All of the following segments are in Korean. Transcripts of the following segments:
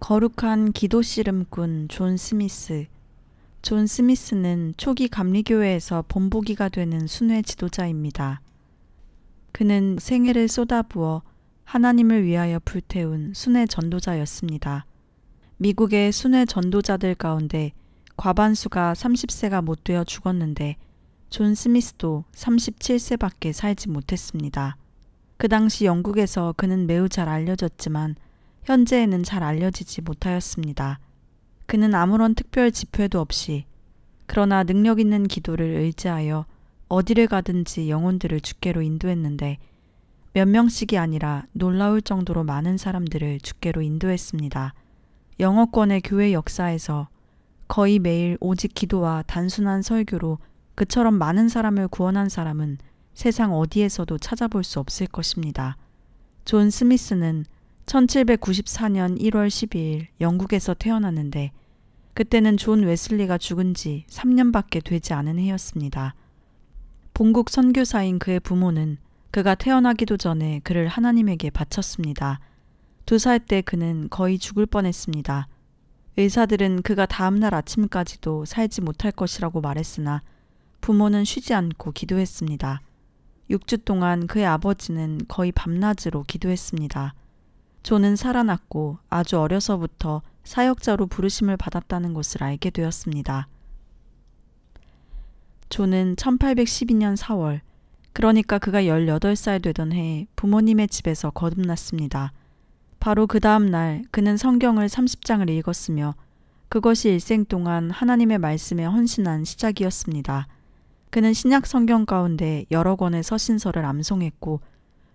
거룩한 기도 씨름꾼 존 스미스. 존 스미스는 초기 감리교회에서 본보기가 되는 순회 지도자입니다. 그는 생애를 쏟아부어 하나님을 위하여 불태운 순회 전도자였습니다. 미국의 순회 전도자들 가운데 과반수가 30세가 못 되어 죽었는데 존 스미스도 37세밖에 살지 못했습니다. 그 당시 영국에서 그는 매우 잘 알려졌지만 현재에는 잘 알려지지 못하였습니다. 그는 아무런 특별 집회도 없이 그러나 능력 있는 기도를 의지하여 어디를 가든지 영혼들을 주께로 인도했는데 몇 명씩이 아니라 놀라울 정도로 많은 사람들을 주께로 인도했습니다. 영어권의 교회 역사에서 거의 매일 오직 기도와 단순한 설교로 그처럼 많은 사람을 구원한 사람은 세상 어디에서도 찾아볼 수 없을 것입니다. 존 스미스는 1794년 1월 12일 영국에서 태어났는데 그때는 존 웨슬리가 죽은 지 3년밖에 되지 않은 해였습니다. 본국 선교사인 그의 부모는 그가 태어나기도 전에 그를 하나님에게 바쳤습니다. 두 살 때 그는 거의 죽을 뻔했습니다. 의사들은 그가 다음날 아침까지도 살지 못할 것이라고 말했으나 부모는 쉬지 않고 기도했습니다. 6주 동안 그의 아버지는 거의 밤낮으로 기도했습니다. 존은 살아났고 아주 어려서부터 사역자로 부르심을 받았다는 것을 알게 되었습니다. 존은 1812년 4월, 그러니까 그가 18살 되던 해에 부모님의 집에서 거듭났습니다. 바로 그 다음 날 그는 성경을 30장을 읽었으며 그것이 일생 동안 하나님의 말씀에 헌신한 시작이었습니다. 그는 신약 성경 가운데 여러 권의 서신서를 암송했고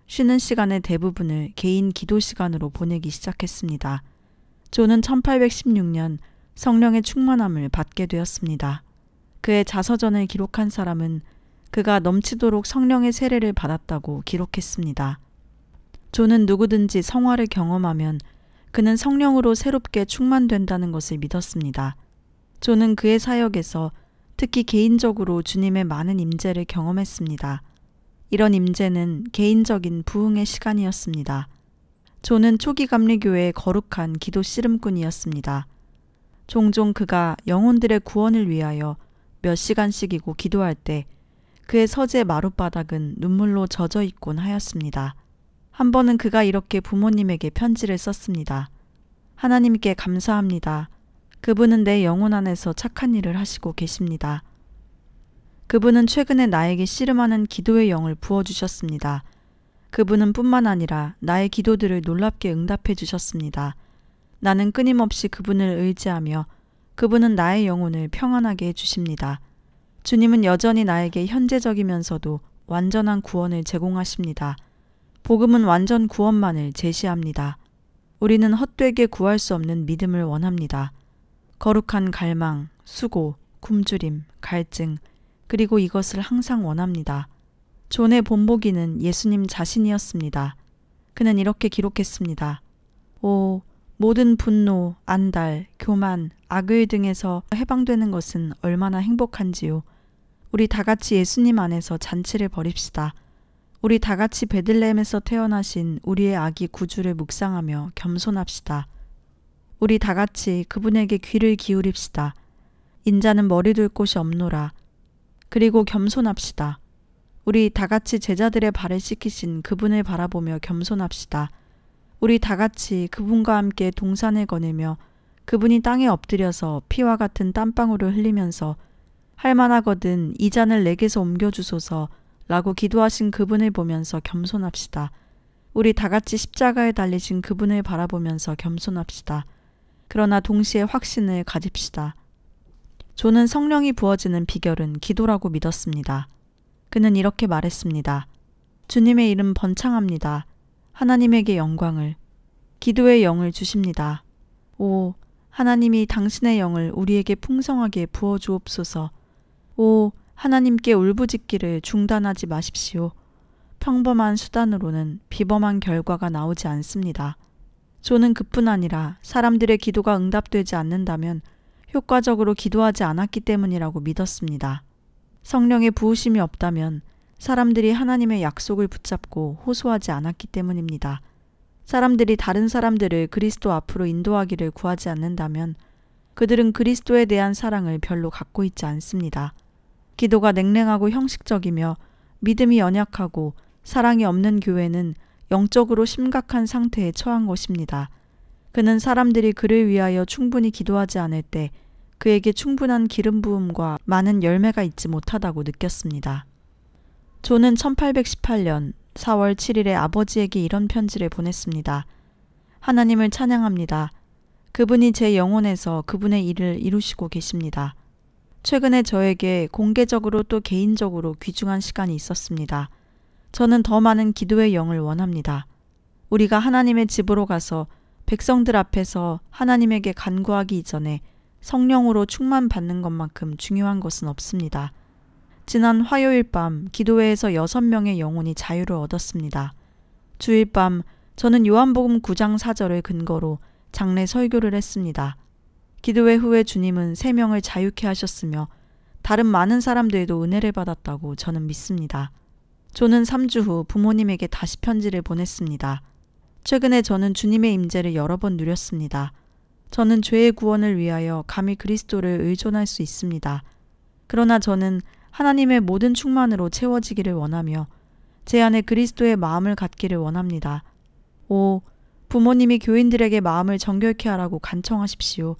쉬는 시간의 대부분을 개인 기도 시간으로 보내기 시작했습니다. 존은 1816년 성령의 충만함을 받게 되었습니다. 그의 자서전을 기록한 사람은 그가 넘치도록 성령의 세례를 받았다고 기록했습니다. 존은 누구든지 성화를 경험하면 그는 성령으로 새롭게 충만된다는 것을 믿었습니다. 존은 그의 사역에서 특히 개인적으로 주님의 많은 임재를 경험했습니다. 이런 임재는 개인적인 부흥의 시간이었습니다. 저는 초기 감리교회의 거룩한 기도 씨름꾼이었습니다. 종종 그가 영혼들의 구원을 위하여 몇 시간씩이고 기도할 때 그의 서재 마룻바닥은 눈물로 젖어 있곤 하였습니다. 한 번은 그가 이렇게 부모님에게 편지를 썼습니다. 하나님께 감사합니다. 그분은 내 영혼 안에서 착한 일을 하시고 계십니다. 그분은 최근에 나에게 씨름하는 기도의 영을 부어주셨습니다. 그분은 뿐만 아니라 나의 기도들을 놀랍게 응답해 주셨습니다. 나는 끊임없이 그분을 의지하며 그분은 나의 영혼을 평안하게 해주십니다. 주님은 여전히 나에게 현재적이면서도 완전한 구원을 제공하십니다. 복음은 완전 구원만을 제시합니다. 우리는 헛되게 구할 수 없는 믿음을 원합니다. 거룩한 갈망, 수고, 굶주림, 갈증, 그리고 이것을 항상 원합니다. 존의 본보기는 예수님 자신이었습니다. 그는 이렇게 기록했습니다. 오, 모든 분노, 안달, 교만, 악의 등에서 해방되는 것은 얼마나 행복한지요. 우리 다 같이 예수님 안에서 잔치를 벌입시다. 우리 다 같이 베들레헴에서 태어나신 우리의 아기 구주를 묵상하며 겸손합시다. 우리 다 같이 그분에게 귀를 기울입시다. 인자는 머리 둘 곳이 없노라. 그리고 겸손합시다. 우리 다 같이 제자들의 발을 씻기신 그분을 바라보며 겸손합시다. 우리 다 같이 그분과 함께 동산을 거닐며 그분이 땅에 엎드려서 피와 같은 땀방울을 흘리면서 할만하거든 이 잔을 내게서 옮겨주소서 라고 기도하신 그분을 보면서 겸손합시다. 우리 다 같이 십자가에 달리신 그분을 바라보면서 겸손합시다. 그러나 동시에 확신을 가집시다. 존은 성령이 부어지는 비결은 기도라고 믿었습니다. 그는 이렇게 말했습니다. 주님의 이름 번창합니다. 하나님에게 영광을, 기도의 영을 주십니다. 오, 하나님이 당신의 영을 우리에게 풍성하게 부어주옵소서. 오, 하나님께 울부짖기를 중단하지 마십시오. 평범한 수단으로는 비범한 결과가 나오지 않습니다. 존은 그뿐 아니라 사람들의 기도가 응답되지 않는다면 효과적으로 기도하지 않았기 때문이라고 믿었습니다. 성령의 부으심이 없다면 사람들이 하나님의 약속을 붙잡고 호소하지 않았기 때문입니다. 사람들이 다른 사람들을 그리스도 앞으로 인도하기를 구하지 않는다면 그들은 그리스도에 대한 사랑을 별로 갖고 있지 않습니다. 기도가 냉랭하고 형식적이며 믿음이 연약하고 사랑이 없는 교회는 영적으로 심각한 상태에 처한 것입니다. 그는 사람들이 그를 위하여 충분히 기도하지 않을 때 그에게 충분한 기름 부음과 많은 열매가 있지 못하다고 느꼈습니다. 존은 1818년 4월 7일에 아버지에게 이런 편지를 보냈습니다. 하나님을 찬양합니다. 그분이 제 영혼에서 그분의 일을 이루시고 계십니다. 최근에 저에게 공개적으로 또 개인적으로 귀중한 시간이 있었습니다. 저는 더 많은 기도의 영을 원합니다. 우리가 하나님의 집으로 가서 백성들 앞에서 하나님에게 간구하기 이전에 성령으로 충만받는 것만큼 중요한 것은 없습니다. 지난 화요일 밤 기도회에서 여섯 명의 영혼이 자유를 얻었습니다. 주일 밤 저는 요한복음 9장 4절을 근거로 장례 설교를 했습니다. 기도회 후에 주님은 세명을 자유케 하셨으며 다른 많은 사람들도 은혜를 받았다고 저는 믿습니다. 저는 3주 후 부모님에게 다시 편지를 보냈습니다. 최근에 저는 주님의 임재를 여러 번 누렸습니다. 저는 죄의 구원을 위하여 감히 그리스도를 의존할 수 있습니다. 그러나 저는 하나님의 모든 충만으로 채워지기를 원하며 제 안에 그리스도의 마음을 갖기를 원합니다. 오, 부모님이 교인들에게 마음을 정결케 하라고 간청하십시오.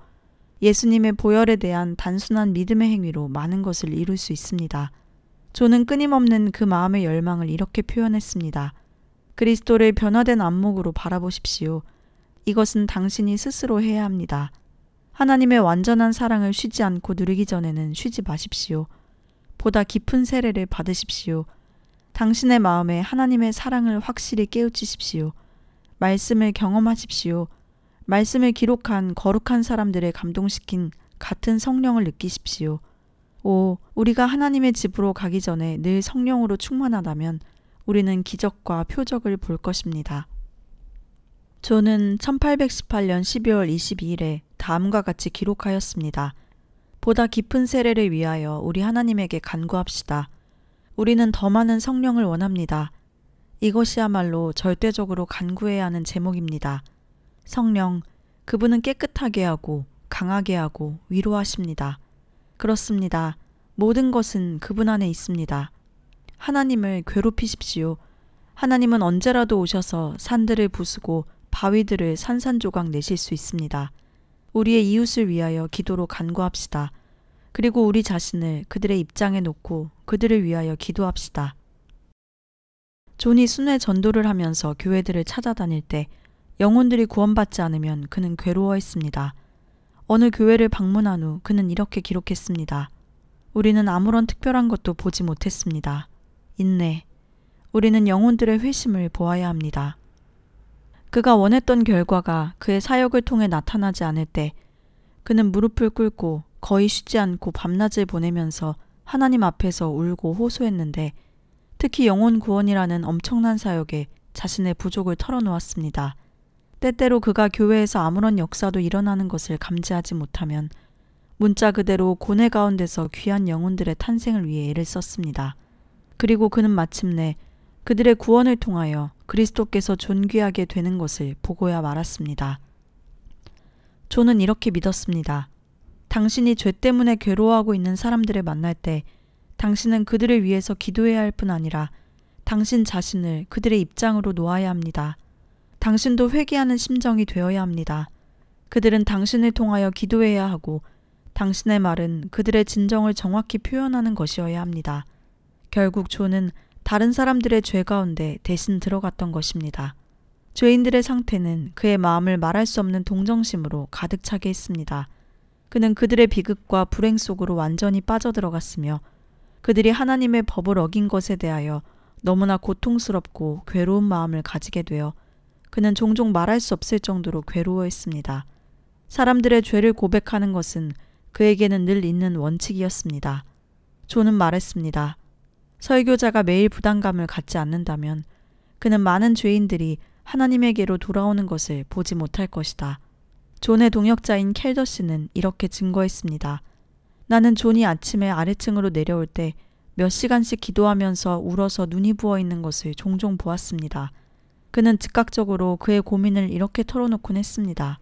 예수님의 보혈에 대한 단순한 믿음의 행위로 많은 것을 이룰 수 있습니다. 저는 끊임없는 그 마음의 열망을 이렇게 표현했습니다. 그리스도를 변화된 안목으로 바라보십시오. 이것은 당신이 스스로 해야 합니다. 하나님의 완전한 사랑을 쉬지 않고 누리기 전에는 쉬지 마십시오. 보다 깊은 세례를 받으십시오. 당신의 마음에 하나님의 사랑을 확실히 깨우치십시오. 말씀을 경험하십시오. 말씀을 기록한 거룩한 사람들의 감동시킨 같은 성령을 느끼십시오. 오, 우리가 하나님의 집으로 가기 전에 늘 성령으로 충만하다면 우리는 기적과 표적을 볼 것입니다. 저는 1818년 12월 22일에 다음과 같이 기록하였습니다. 보다 깊은 세례를 위하여 우리 하나님에게 간구합시다. 우리는 더 많은 성령을 원합니다. 이것이야말로 절대적으로 간구해야 하는 제목입니다. 성령, 그분은 깨끗하게 하고 강하게 하고 위로하십니다. 그렇습니다. 모든 것은 그분 안에 있습니다. 하나님을 괴롭히십시오. 하나님은 언제라도 오셔서 산들을 부수고 바위들을 산산조각 내실 수 있습니다. 우리의 이웃을 위하여 기도로 간구합시다. 그리고 우리 자신을 그들의 입장에 놓고 그들을 위하여 기도합시다. 존이 순회 전도를 하면서 교회들을 찾아다닐 때 영혼들이 구원받지 않으면 그는 괴로워했습니다. 어느 교회를 방문한 후 그는 이렇게 기록했습니다. 우리는 아무런 특별한 것도 보지 못했습니다. 인내. 우리는 영혼들의 회심을 보아야 합니다. 그가 원했던 결과가 그의 사역을 통해 나타나지 않을 때 그는 무릎을 꿇고 거의 쉬지 않고 밤낮을 보내면서 하나님 앞에서 울고 호소했는데 특히 영혼 구원이라는 엄청난 사역에 자신의 부족을 털어놓았습니다. 때때로 그가 교회에서 아무런 역사도 일어나는 것을 감지하지 못하면 문자 그대로 고뇌 가운데서 귀한 영혼들의 탄생을 위해 애를 썼습니다. 그리고 그는 마침내 그들의 구원을 통하여 그리스도께서 존귀하게 되는 것을 보고야 말았습니다. 저는 이렇게 믿었습니다. 당신이 죄 때문에 괴로워하고 있는 사람들을 만날 때 당신은 그들을 위해서 기도해야 할 뿐 아니라 당신 자신을 그들의 입장으로 놓아야 합니다. 당신도 회개하는 심정이 되어야 합니다. 그들은 당신을 통하여 기도해야 하고 당신의 말은 그들의 진정을 정확히 표현하는 것이어야 합니다. 결국 존은 다른 사람들의 죄 가운데 대신 들어갔던 것입니다. 죄인들의 상태는 그의 마음을 말할 수 없는 동정심으로 가득 차게 했습니다. 그는 그들의 비극과 불행 속으로 완전히 빠져들어갔으며 그들이 하나님의 법을 어긴 것에 대하여 너무나 고통스럽고 괴로운 마음을 가지게 되어 그는 종종 말할 수 없을 정도로 괴로워했습니다. 사람들의 죄를 고백하는 것은 그에게는 늘 있는 원칙이었습니다. 존은 말했습니다. 설교자가 매일 부담감을 갖지 않는다면 그는 많은 죄인들이 하나님에게로 돌아오는 것을 보지 못할 것이다. 존의 동역자인 켈더 씨는 이렇게 증거했습니다. 나는 존이 아침에 아래층으로 내려올 때 몇 시간씩 기도하면서 울어서 눈이 부어 있는 것을 종종 보았습니다. 그는 즉각적으로 그의 고민을 이렇게 털어놓곤 했습니다.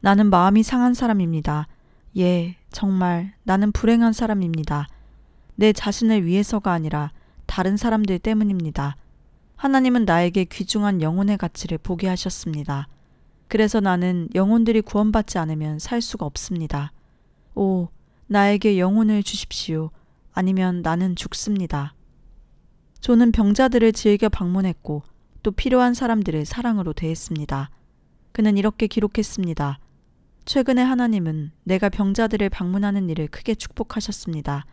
나는 마음이 상한 사람입니다. 예, 정말 나는 불행한 사람입니다. 내 자신을 위해서가 아니라 다른 사람들 때문입니다. 하나님은 나에게 귀중한 영혼의 가치를 보게 하셨습니다. 그래서 나는 영혼들이 구원받지 않으면 살 수가 없습니다. 오, 나에게 영혼을 주십시오. 아니면 나는 죽습니다. 저는 병자들을 즐겨 방문했고 또 필요한 사람들을 사랑으로 대했습니다. 그는 이렇게 기록했습니다. 최근에 하나님은 내가 병자들을 방문하는 일을 크게 축복하셨습니다.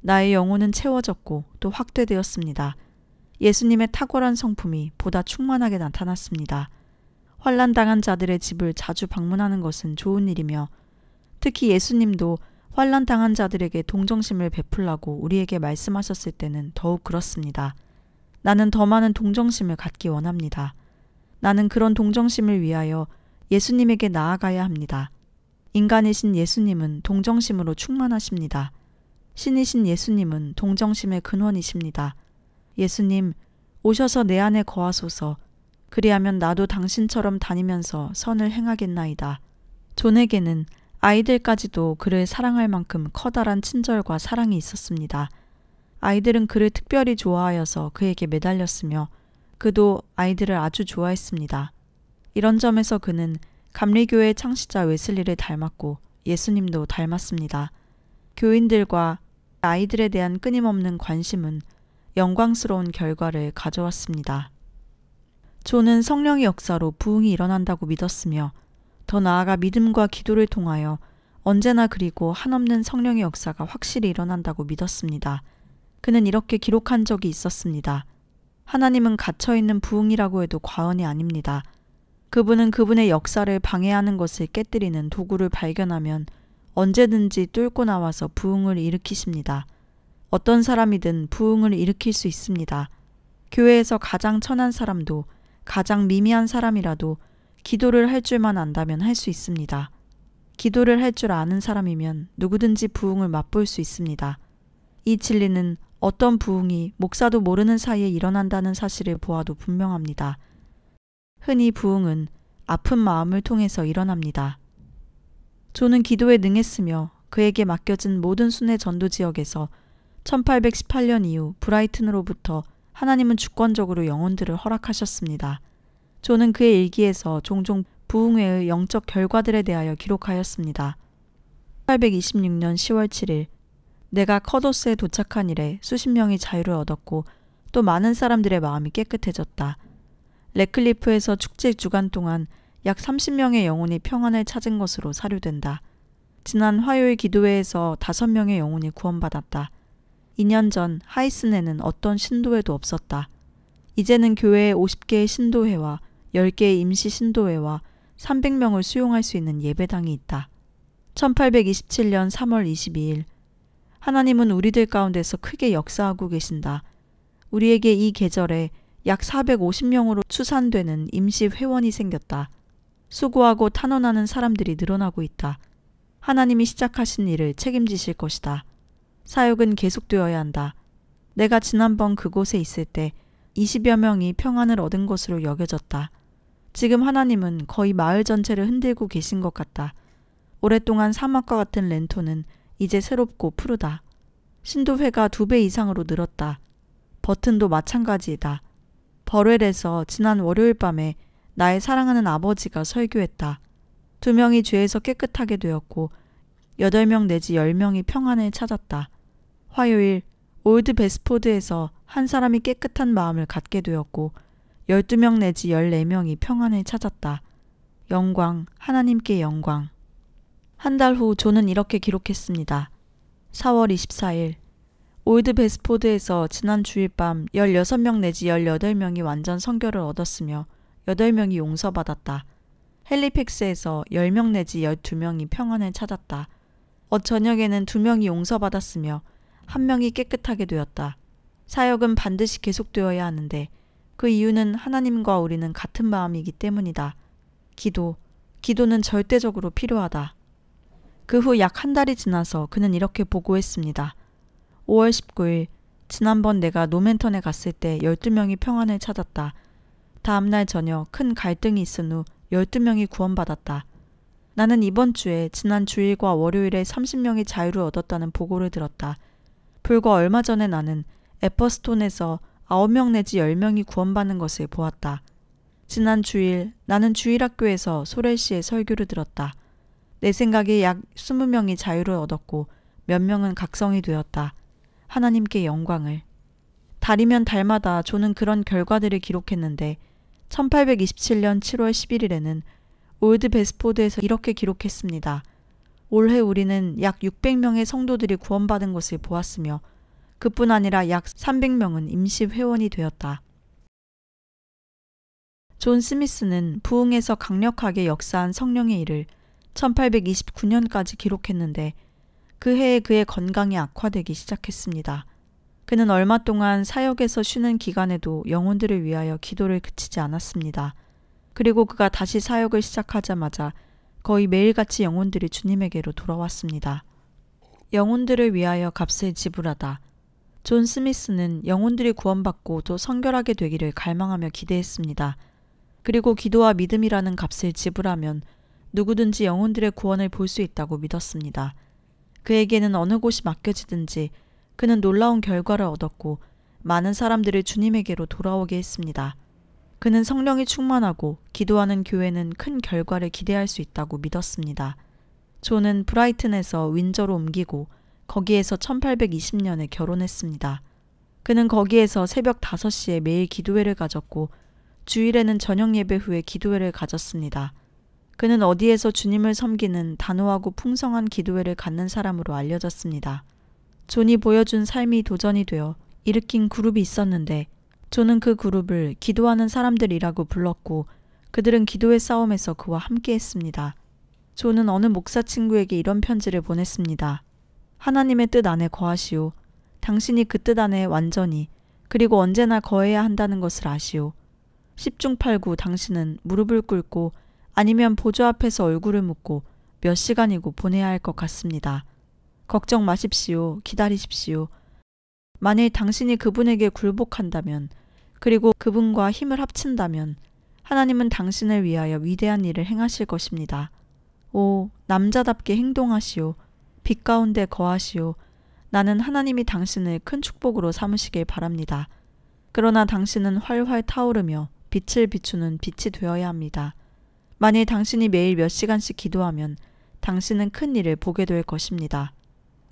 나의 영혼은 채워졌고 또 확대되었습니다. 예수님의 탁월한 성품이 보다 충만하게 나타났습니다. 환란당한 자들의 집을 자주 방문하는 것은 좋은 일이며 특히 예수님도 환란당한 자들에게 동정심을 베풀라고 우리에게 말씀하셨을 때는 더욱 그렇습니다. 나는 더 많은 동정심을 갖기 원합니다. 나는 그런 동정심을 위하여 예수님에게 나아가야 합니다. 인간이신 예수님은 동정심으로 충만하십니다. 신이신 예수님은 동정심의 근원이십니다. 예수님, 오셔서 내 안에 거하소서. 그리하면 나도 당신처럼 다니면서 선을 행하겠나이다. 존에게는 아이들까지도 그를 사랑할 만큼 커다란 친절과 사랑이 있었습니다. 아이들은 그를 특별히 좋아하여서 그에게 매달렸으며 그도 아이들을 아주 좋아했습니다. 이런 점에서 그는 감리교회 창시자 웨슬리를 닮았고 예수님도 닮았습니다. 교인들과 아이들에 대한 끊임없는 관심은 영광스러운 결과를 가져왔습니다. 존은 성령의 역사로 부흥이 일어난다고 믿었으며 더 나아가 믿음과 기도를 통하여 언제나 그리고 한없는 성령의 역사가 확실히 일어난다고 믿었습니다. 그는 이렇게 기록한 적이 있었습니다. 하나님은 갇혀있는 부흥이라고 해도 과언이 아닙니다. 그분은 그분의 역사를 방해하는 것을 깨뜨리는 도구를 발견하면 언제든지 뚫고 나와서 부흥을 일으키십니다. 어떤 사람이든 부흥을 일으킬 수 있습니다. 교회에서 가장 천한 사람도 가장 미미한 사람이라도 기도를 할 줄만 안다면 할 수 있습니다. 기도를 할 줄 아는 사람이면 누구든지 부흥을 맛볼 수 있습니다. 이 진리는 어떤 부흥이 목사도 모르는 사이에 일어난다는 사실을 보아도 분명합니다. 흔히 부흥은 아픈 마음을 통해서 일어납니다. 조는 기도에 능했으며 그에게 맡겨진 모든 순회 전도 지역에서 1818년 이후 브라이튼으로부터 하나님은 주권적으로 영혼들을 허락하셨습니다. 조는 그의 일기에서 종종 부흥회의 영적 결과들에 대하여 기록하였습니다. 1826년 10월 7일 내가 컷오스에 도착한 이래 수십 명이 자유를 얻었고 또 많은 사람들의 마음이 깨끗해졌다. 레클리프에서 축제 주간 동안 약 30명의 영혼이 평안을 찾은 것으로 사료된다. 지난 화요일 기도회에서 5명의 영혼이 구원받았다. 2년 전 하이슨에는 어떤 신도회도 없었다. 이제는 교회에 50개의 신도회와 10개의 임시 신도회와 300명을 수용할 수 있는 예배당이 있다. 1827년 3월 22일 하나님은 우리들 가운데서 크게 역사하고 계신다. 우리에게 이 계절에 약 450명으로 추산되는 임시 회원이 생겼다. 수고하고 탄원하는 사람들이 늘어나고 있다. 하나님이 시작하신 일을 책임지실 것이다. 사역은 계속되어야 한다. 내가 지난번 그곳에 있을 때 20여 명이 평안을 얻은 것으로 여겨졌다. 지금 하나님은 거의 마을 전체를 흔들고 계신 것 같다. 오랫동안 사막과 같은 렌토는 이제 새롭고 푸르다. 신도회가 두 배 이상으로 늘었다. 버튼도 마찬가지이다. 버렐에서 지난 월요일 밤에 나의 사랑하는 아버지가 설교했다. 두 명이 죄에서 깨끗하게 되었고 여덟 명 내지 열명이 평안을 찾았다. 화요일 올드 베스포드에서 한 사람이 깨끗한 마음을 갖게 되었고 12명 내지 14명이 평안을 찾았다. 영광, 하나님께 영광. 한 달후 조는 이렇게 기록했습니다. 4월 24일 올드 베스포드에서 지난 주일 밤 16명 내지 18명이 완전 성결을 얻었으며 8명이 용서받았다. 헬리팩스에서 10명 내지 12명이 평안을 찾았다. 어 저녁에는 2명이 용서받았으며 1명이 깨끗하게 되었다. 사역은 반드시 계속되어야 하는데 그 이유는 하나님과 우리는 같은 마음이기 때문이다. 기도, 기도는 절대적으로 필요하다. 그 후 약 한 달이 지나서 그는 이렇게 보고했습니다. 5월 19일, 지난번 내가 노멘턴에 갔을 때 12명이 평안을 찾았다. 다음날 저녁 큰 갈등이 있은 후 12명이 구원받았다. 나는 이번 주에 지난 주일과 월요일에 30명이 자유를 얻었다는 보고를 들었다. 불과 얼마 전에 나는 에퍼스톤에서 9명 내지 10명이 구원받는 것을 보았다. 지난 주일 나는 주일학교에서 소렐 씨의 설교를 들었다. 내 생각에 약 20명이 자유를 얻었고 몇 명은 각성이 되었다. 하나님께 영광을. 달이면 달마다 조는 그런 결과들을 기록했는데 1827년 7월 11일에는 올드 베스포드에서 이렇게 기록했습니다. 올해 우리는 약 600명의 성도들이 구원받은 것을 보았으며 그뿐 아니라 약 300명은 임시 회원이 되었다. 존 스미스는 부흥에서 강력하게 역사한 성령의 일을 1829년까지 기록했는데 그 해에 그의 건강이 악화되기 시작했습니다. 그는 얼마 동안 사역에서 쉬는 기간에도 영혼들을 위하여 기도를 그치지 않았습니다. 그리고 그가 다시 사역을 시작하자마자 거의 매일같이 영혼들이 주님에게로 돌아왔습니다. 영혼들을 위하여 값을 지불하다. 존 스미스는 영혼들이 구원받고 또 성결하게 되기를 갈망하며 기대했습니다. 그리고 기도와 믿음이라는 값을 지불하면 누구든지 영혼들의 구원을 볼 수 있다고 믿었습니다. 그에게는 어느 곳이 맡겨지든지 그는 놀라운 결과를 얻었고 많은 사람들을 주님에게로 돌아오게 했습니다. 그는 성령이 충만하고 기도하는 교회는 큰 결과를 기대할 수 있다고 믿었습니다. 존은 브라이튼에서 윈저로 옮기고 거기에서 1820년에 결혼했습니다. 그는 거기에서 새벽 5시에 매일 기도회를 가졌고 주일에는 저녁 예배 후에 기도회를 가졌습니다. 그는 어디에서 주님을 섬기는 단호하고 풍성한 기도회를 갖는 사람으로 알려졌습니다. 존이 보여준 삶이 도전이 되어 일으킨 그룹이 있었는데 존은 그 그룹을 기도하는 사람들이라고 불렀고 그들은 기도의 싸움에서 그와 함께 했습니다. 존은 어느 목사 친구에게 이런 편지를 보냈습니다. 하나님의 뜻 안에 거하시오. 당신이 그 뜻 안에 완전히 그리고 언제나 거해야 한다는 것을 아시오. 10중 8구 당신은 무릎을 꿇고 아니면 보조 앞에서 얼굴을 묶고몇 시간이고 보내야 할 것 같습니다. 걱정 마십시오. 기다리십시오. 만일 당신이 그분에게 굴복한다면, 그리고 그분과 힘을 합친다면, 하나님은 당신을 위하여 위대한 일을 행하실 것입니다. 오, 남자답게 행동하시오. 빛 가운데 거하시오. 나는 하나님이 당신을 큰 축복으로 삼으시길 바랍니다. 그러나 당신은 활활 타오르며 빛을 비추는 빛이 되어야 합니다. 만일 당신이 매일 몇 시간씩 기도하면 당신은 큰 일을 보게 될 것입니다.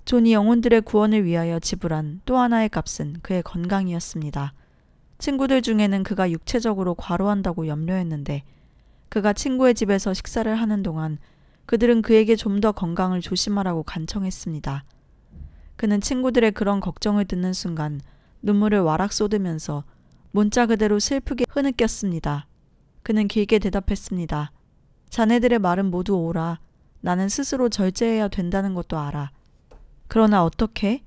존이 영혼들의 구원을 위하여 지불한 또 하나의 값은 그의 건강이었습니다. 친구들 중에는 그가 육체적으로 과로한다고 염려했는데 그가 친구의 집에서 식사를 하는 동안 그들은 그에게 좀 더 건강을 조심하라고 간청했습니다. 그는 친구들의 그런 걱정을 듣는 순간 눈물을 와락 쏟으면서 문자 그대로 슬프게 흐느꼈습니다. 그는 길게 대답했습니다. 자네들의 말은 모두 오라. 나는 스스로 절제해야 된다는 것도 알아. 그러나 어떻게?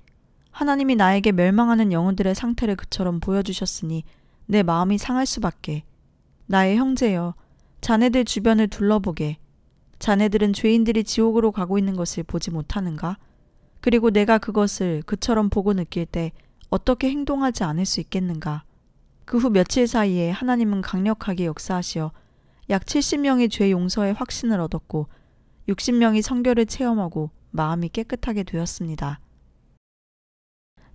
하나님이 나에게 멸망하는 영혼들의 상태를 그처럼 보여주셨으니 내 마음이 상할 수밖에. 나의 형제여, 자네들 주변을 둘러보게. 자네들은 죄인들이 지옥으로 가고 있는 것을 보지 못하는가? 그리고 내가 그것을 그처럼 보고 느낄 때 어떻게 행동하지 않을 수 있겠는가? 그 후 며칠 사이에 하나님은 강력하게 역사하시어 약 70명의 죄 용서의 확신을 얻었고 60명이 성결을 체험하고 마음이 깨끗하게 되었습니다.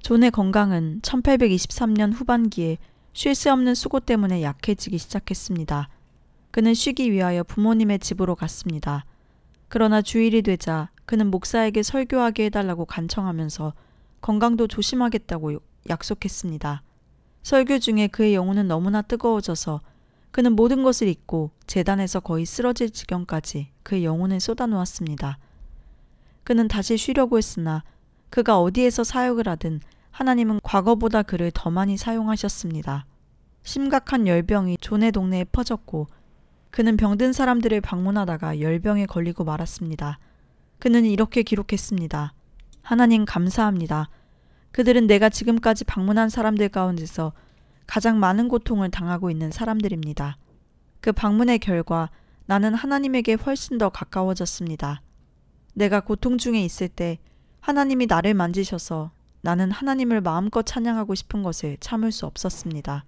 존의 건강은 1823년 후반기에 쉴 새 없는 수고 때문에 약해지기 시작했습니다. 그는 쉬기 위하여 부모님의 집으로 갔습니다. 그러나 주일이 되자 그는 목사에게 설교하게 해달라고 간청하면서 건강도 조심하겠다고 약속했습니다. 설교 중에 그의 영혼은 너무나 뜨거워져서 그는 모든 것을 잊고 재단에서 거의 쓰러질 지경까지 그의 영혼을 쏟아놓았습니다. 그는 다시 쉬려고 했으나 그가 어디에서 사역을 하든 하나님은 과거보다 그를 더 많이 사용하셨습니다. 심각한 열병이 존의 동네에 퍼졌고 그는 병든 사람들을 방문하다가 열병에 걸리고 말았습니다. 그는 이렇게 기록했습니다. 하나님 감사합니다. 그들은 내가 지금까지 방문한 사람들 가운데서 가장 많은 고통을 당하고 있는 사람들입니다. 그 방문의 결과 나는 하나님에게 훨씬 더 가까워졌습니다. 내가 고통 중에 있을 때 하나님이 나를 만지셔서 나는 하나님을 마음껏 찬양하고 싶은 것을 참을 수 없었습니다.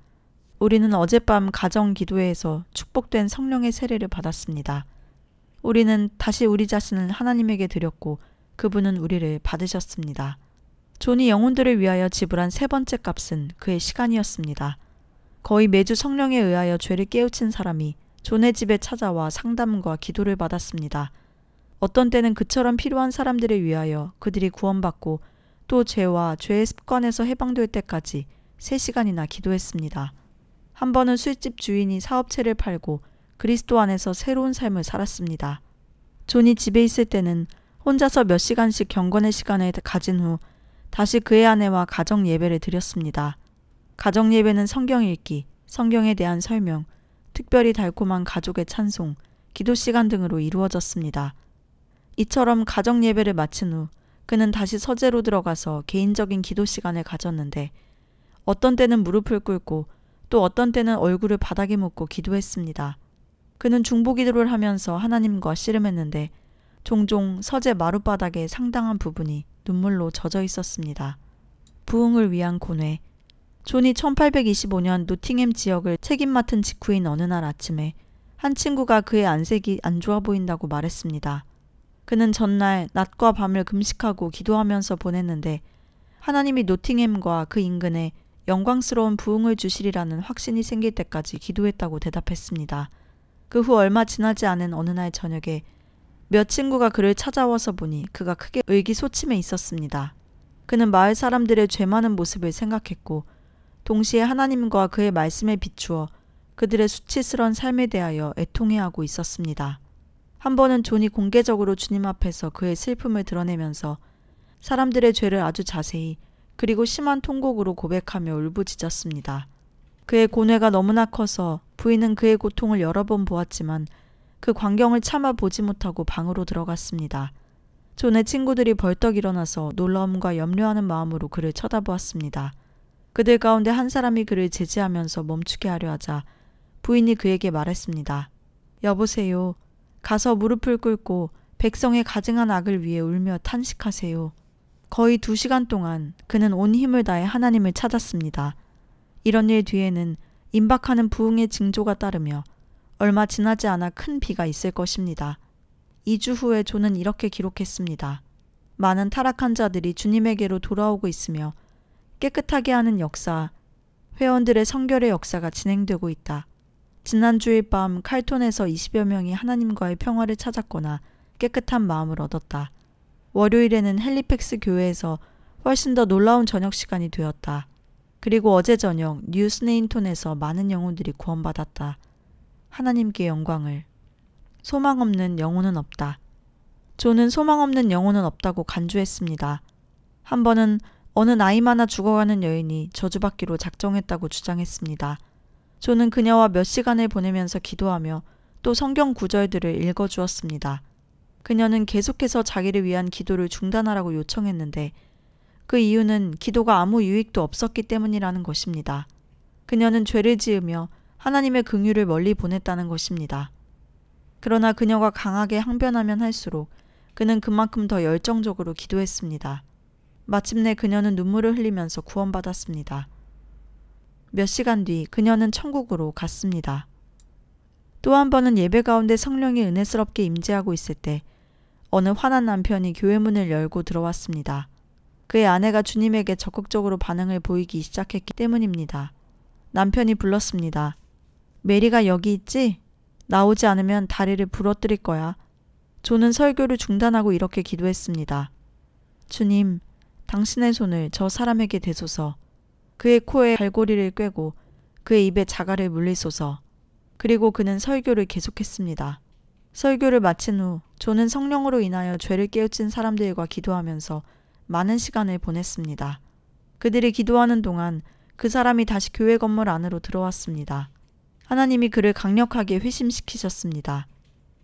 우리는 어젯밤 가정 기도회에서 축복된 성령의 세례를 받았습니다. 우리는 다시 우리 자신을 하나님에게 드렸고 그분은 우리를 받으셨습니다. 존이 영혼들을 위하여 지불한 세 번째 값은 그의 시간이었습니다. 거의 매주 성령에 의하여 죄를 깨우친 사람이 존의 집에 찾아와 상담과 기도를 받았습니다. 어떤 때는 그처럼 필요한 사람들을 위하여 그들이 구원받고 또 죄와 죄의 습관에서 해방될 때까지 3시간이나 기도했습니다. 한 번은 술집 주인이 사업체를 팔고 그리스도 안에서 새로운 삶을 살았습니다. 존이 집에 있을 때는 혼자서 몇 시간씩 경건의 시간을 가진 후 다시 그의 아내와 가정 예배를 드렸습니다. 가정 예배는 성경 읽기, 성경에 대한 설명, 특별히 달콤한 가족의 찬송, 기도 시간 등으로 이루어졌습니다. 이처럼 가정 예배를 마친 후 그는 다시 서재로 들어가서 개인적인 기도 시간을 가졌는데 어떤 때는 무릎을 꿇고 또 어떤 때는 얼굴을 바닥에 묻고 기도했습니다. 그는 중보 기도를 하면서 하나님과 씨름했는데 종종 서재 마룻바닥의 상당한 부분이 눈물로 젖어 있었습니다. 부흥을 위한 고뇌 존이 1825년 노팅햄 지역을 책임 맡은 직후인 어느 날 아침에 한 친구가 그의 안색이 안 좋아 보인다고 말했습니다. 그는 전날 낮과 밤을 금식하고 기도하면서 보냈는데 하나님이 노팅햄과 그 인근에 영광스러운 부흥을 주시리라는 확신이 생길 때까지 기도했다고 대답했습니다. 그 후 얼마 지나지 않은 어느 날 저녁에 몇 친구가 그를 찾아와서 보니 그가 크게 의기소침해 있었습니다. 그는 마을 사람들의 죄 많은 모습을 생각했고 동시에 하나님과 그의 말씀에 비추어 그들의 수치스런 삶에 대하여 애통해하고 있었습니다. 한 번은 존이 공개적으로 주님 앞에서 그의 슬픔을 드러내면서 사람들의 죄를 아주 자세히 그리고 심한 통곡으로 고백하며 울부짖었습니다. 그의 고뇌가 너무나 커서 부인은 그의 고통을 여러 번 보았지만 그 광경을 참아 보지 못하고 방으로 들어갔습니다. 존의 친구들이 벌떡 일어나서 놀라움과 염려하는 마음으로 그를 쳐다보았습니다. 그들 가운데 한 사람이 그를 제지하면서 멈추게 하려 하자 부인이 그에게 말했습니다. 여보세요. 가서 무릎을 꿇고 백성의 가증한 악을 위해 울며 탄식하세요. 거의 두 시간 동안 그는 온 힘을 다해 하나님을 찾았습니다. 이런 일 뒤에는 임박하는 부흥의 징조가 따르며 얼마 지나지 않아 큰 비가 있을 것입니다. 2주 후에 조는 이렇게 기록했습니다. 많은 타락한 자들이 주님에게로 돌아오고 있으며 깨끗하게 하는 역사, 회원들의 성결의 역사가 진행되고 있다. 지난주일 밤 칼톤에서 20여 명이 하나님과의 평화를 찾았거나 깨끗한 마음을 얻었다. 월요일에는 헬리팩스 교회에서 훨씬 더 놀라운 저녁 시간이 되었다. 그리고 어제 저녁 뉴 스네인톤에서 많은 영혼들이 구원받았다. 하나님께 영광을. 소망 없는 영혼은 없다. 존은 소망 없는 영혼은 없다고 간주했습니다. 한 번은 어느 나이마나 죽어가는 여인이 저주받기로 작정했다고 주장했습니다. 저는 그녀와 몇 시간을 보내면서 기도하며 또 성경 구절들을 읽어주었습니다. 그녀는 계속해서 자기를 위한 기도를 중단하라고 요청했는데 그 이유는 기도가 아무 유익도 없었기 때문이라는 것입니다. 그녀는 죄를 지으며 하나님의 긍휼을 멀리 보냈다는 것입니다. 그러나 그녀가 강하게 항변하면 할수록 그는 그만큼 더 열정적으로 기도했습니다. 마침내 그녀는 눈물을 흘리면서 구원받았습니다. 몇 시간 뒤 그녀는 천국으로 갔습니다. 또 한 번은 예배 가운데 성령이 은혜스럽게 임재하고 있을 때 어느 화난 남편이 교회 문을 열고 들어왔습니다. 그의 아내가 주님에게 적극적으로 반응을 보이기 시작했기 때문입니다. 남편이 불렀습니다. 메리가 여기 있지? 나오지 않으면 다리를 부러뜨릴 거야. 조는 설교를 중단하고 이렇게 기도했습니다. 주님, 당신의 손을 저 사람에게 대소서. 그의 코에 갈고리를 꿰고 그의 입에 자갈을 물리소서. 그리고 그는 설교를 계속했습니다. 설교를 마친 후 존은 성령으로 인하여 죄를 깨우친 사람들과 기도하면서 많은 시간을 보냈습니다. 그들이 기도하는 동안 그 사람이 다시 교회 건물 안으로 들어왔습니다. 하나님이 그를 강력하게 회심시키셨습니다.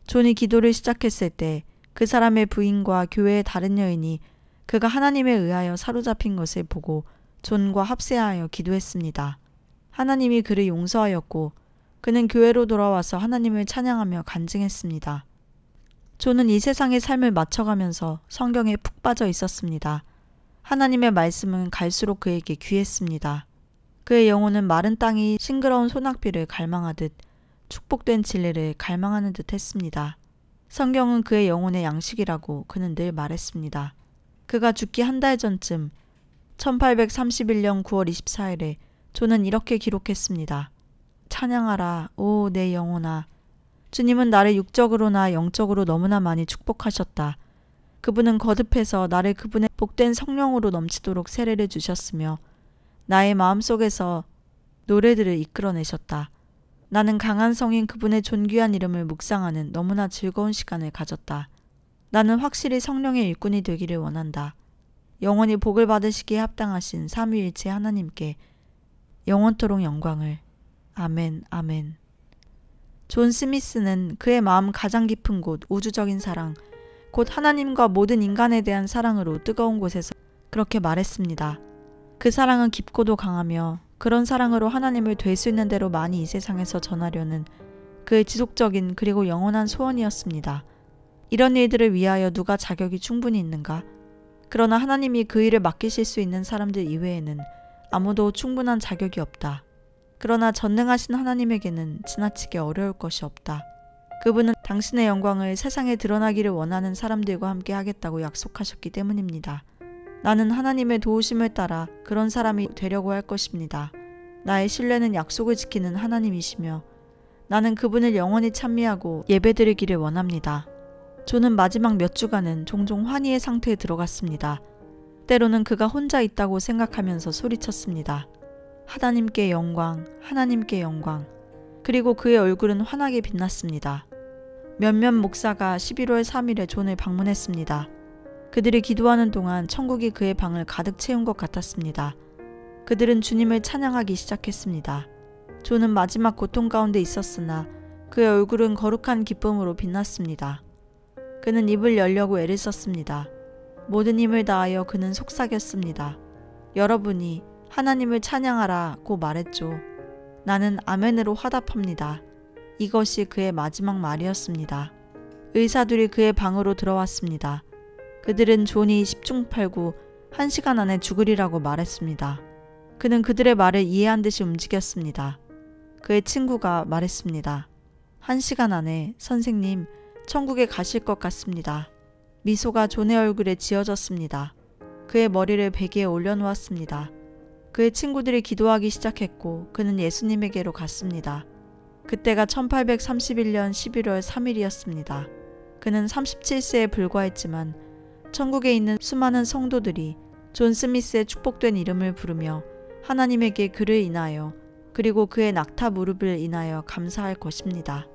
존이 기도를 시작했을 때 그 사람의 부인과 교회의 다른 여인이 그가 하나님에 의하여 사로잡힌 것을 보고 존과 합세하여 기도했습니다. 하나님이 그를 용서하였고 그는 교회로 돌아와서 하나님을 찬양하며 간증했습니다. 존은 이 세상의 삶을 맞춰가면서 성경에 푹 빠져 있었습니다. 하나님의 말씀은 갈수록 그에게 귀했습니다. 그의 영혼은 마른 땅이 싱그러운 소낙비를 갈망하듯 축복된 진리를 갈망하는 듯 했습니다. 성경은 그의 영혼의 양식이라고 그는 늘 말했습니다. 그가 죽기 한 달 전쯤 1831년 9월 24일에 저는 이렇게 기록했습니다. 찬양하라, 오, 내 영혼아. 주님은 나를 육적으로나 영적으로 너무나 많이 축복하셨다. 그분은 거듭해서 나를 그분의 복된 성령으로 넘치도록 세례를 주셨으며 나의 마음속에서 노래들을 이끌어내셨다. 나는 강한 성인 그분의 존귀한 이름을 묵상하는 너무나 즐거운 시간을 가졌다. 나는 확실히 성령의 일꾼이 되기를 원한다. 영원히 복을 받으시기에 합당하신 삼위일체 하나님께 영원토록 영광을 아멘 아멘. 존 스미스는 그의 마음 가장 깊은 곳 우주적인 사랑 곧 하나님과 모든 인간에 대한 사랑으로 뜨거운 곳에서 그렇게 말했습니다. 그 사랑은 깊고도 강하며 그런 사랑으로 하나님을 될 수 있는 대로 많이 이 세상에서 전하려는 그의 지속적인 그리고 영원한 소원이었습니다. 이런 일들을 위하여 누가 자격이 충분히 있는가? 그러나 하나님이 그 일을 맡기실 수 있는 사람들 이외에는 아무도 충분한 자격이 없다. 그러나 전능하신 하나님에게는 지나치게 어려울 것이 없다. 그분은 당신의 영광을 세상에 드러나기를 원하는 사람들과 함께 하겠다고 약속하셨기 때문입니다. 나는 하나님의 도우심을 따라 그런 사람이 되려고 할 것입니다. 나의 신뢰는 약속을 지키는 하나님이시며 나는 그분을 영원히 찬미하고 예배드리기를 원합니다. 저는 마지막 몇 주간은 종종 환희의 상태에 들어갔습니다. 때로는 그가 혼자 있다고 생각하면서 소리쳤습니다. 하나님께 영광, 하나님께 영광. 그리고 그의 얼굴은 환하게 빛났습니다. 몇몇 목사가 11월 3일에 존을 방문했습니다. 그들이 기도하는 동안 천국이 그의 방을 가득 채운 것 같았습니다. 그들은 주님을 찬양하기 시작했습니다. 존은 마지막 고통 가운데 있었으나 그의 얼굴은 거룩한 기쁨으로 빛났습니다. 그는 입을 열려고 애를 썼습니다. 모든 힘을 다하여 그는 속삭였습니다. 여러분이 하나님을 찬양하라고 말했죠. 나는 아멘으로 화답합니다. 이것이 그의 마지막 말이었습니다. 의사들이 그의 방으로 들어왔습니다. 그들은 존이 십중팔구한시간 안에 죽으리라고 말했습니다. 그는 그들의 말을 이해한 듯이 움직였습니다. 그의 친구가 말했습니다. 한시간 안에 선생님 천국에 가실 것 같습니다. 미소가 존의 얼굴에 지어졌습니다. 그의 머리를 베개에 올려놓았습니다. 그의 친구들이 기도하기 시작했고 그는 예수님에게로 갔습니다. 그때가 1831년 11월 3일이었습니다. 그는 37세에 불과했지만 천국에 있는 수많은 성도들이 존 스미스의 축복된 이름을 부르며 하나님에게 그를 인하여 그리고 그의 낙타 무릎을 인하여 감사할 것입니다.